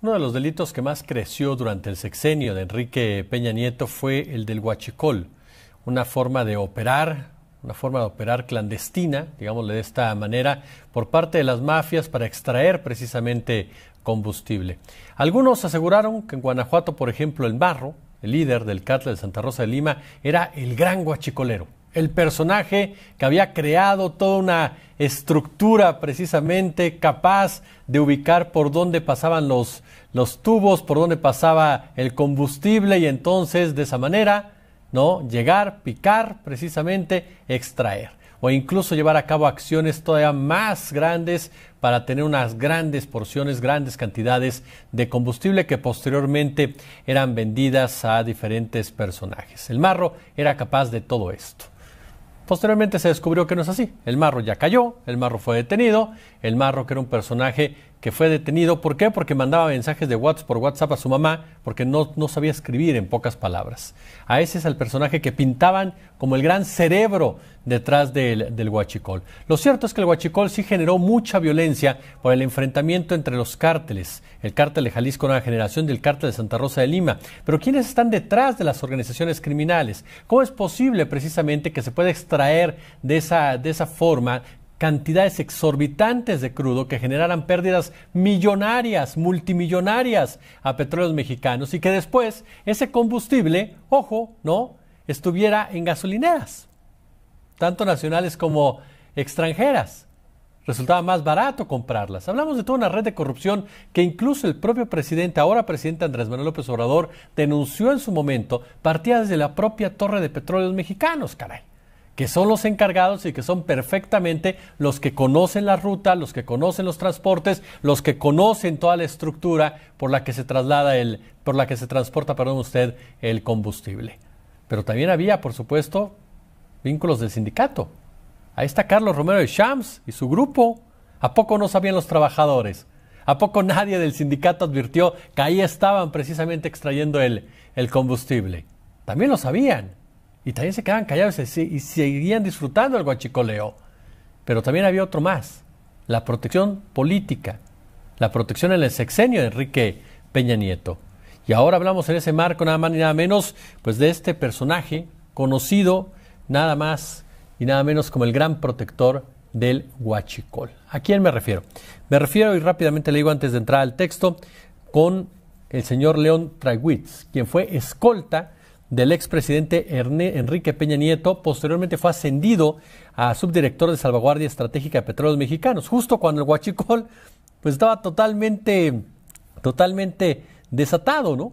Uno de los delitos que más creció durante el sexenio de Enrique Peña Nieto fue el del huachicol, una forma de operar, una forma de operar clandestina, digámosle de esta manera, por parte de las mafias para extraer precisamente combustible. Algunos aseguraron que en Guanajuato, por ejemplo, el Barro, el líder del cártel de Santa Rosa de Lima, era el gran huachicolero el personaje que había creado toda una estructura precisamente capaz de ubicar por dónde pasaban los, los tubos, por dónde pasaba el combustible y entonces de esa manera, ¿no? Llegar, picar precisamente, extraer o incluso llevar a cabo acciones todavía más grandes para tener unas grandes porciones, grandes cantidades de combustible que posteriormente eran vendidas a diferentes personajes. El marro era capaz de todo esto. Posteriormente se descubrió que no es así. El marro ya cayó, el marro fue detenido, el marro que era un personaje que fue detenido. ¿Por qué? Porque mandaba mensajes de WhatsApp por WhatsApp a su mamá porque no, sabía escribir en pocas palabras. A ese es el personaje que pintaban como el gran cerebro detrás del, huachicol. Lo cierto es que el huachicol sí generó mucha violencia por el enfrentamiento entre los cárteles, el cártel de Jalisco Nueva Generación y el cártel de Santa Rosa de Lima. Pero ¿quiénes están detrás de las organizaciones criminales? ¿Cómo es posible precisamente que se pueda extraer de esa, de esa forma, cantidades exorbitantes de crudo que generaran pérdidas millonarias, multimillonarias a petróleos mexicanos y que después ese combustible, ojo, ¿no? estuviera en gasolineras, tanto nacionales como extranjeras. Resultaba más barato comprarlas. Hablamos de toda una red de corrupción que incluso el propio presidente, ahora presidente Andrés Manuel López Obrador, denunció en su momento, partía desde la propia Torre de Petróleos Mexicanos, caray que son los encargados y que son perfectamente los que conocen la ruta, los que conocen los transportes, los que conocen toda la estructura por la que se traslada el, por la que se transporta, perdón usted, el combustible. Pero también había, por supuesto, vínculos del sindicato. Ahí está Carlos Romero de Shams y su grupo. ¿A poco no sabían los trabajadores? ¿A poco nadie del sindicato advirtió que ahí estaban precisamente extrayendo el combustible? También lo sabían. Y también se quedaban callados y seguían disfrutando el guachicoleo. Pero también había otro más, la protección política, la protección en el sexenio de Enrique Peña Nieto. Y ahora hablamos en ese marco nada más ni nada menos, pues de este personaje conocido nada más y nada menos como el gran protector del huachicol. ¿A quién me refiero? Me refiero, y rápidamente le digo antes de entrar al texto, con el señor León Traigwitz, quien fue escolta del expresidente Enrique Peña Nieto. Posteriormente fue ascendido a subdirector de Salvaguardia Estratégica de Petróleos Mexicanos, justo cuando el Huachicol pues, estaba totalmente, totalmente desatado, ¿no?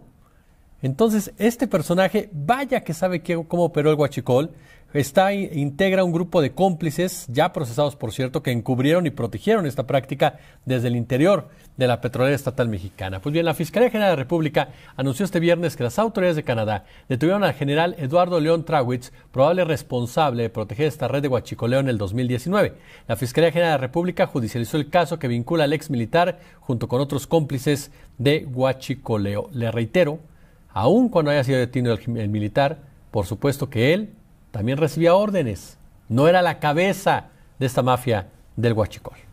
Entonces, este personaje, vaya que sabe cómo operó el guachicol, está, integra un grupo de cómplices, ya procesados por cierto, que encubrieron y protegieron esta práctica desde el interior de la petrolera estatal mexicana. Pues bien, la Fiscalía General de la República anunció este viernes que las autoridades de Canadá detuvieron al general Eduardo León Trawitz, probable responsable de proteger esta red de huachicoleo en el 2019. La Fiscalía General de la República judicializó el caso que vincula al ex militar junto con otros cómplices de huachicoleo. Le reitero, aun cuando haya sido detenido el, el militar, por supuesto que él también recibía órdenes. No era la cabeza de esta mafia del Huachicol.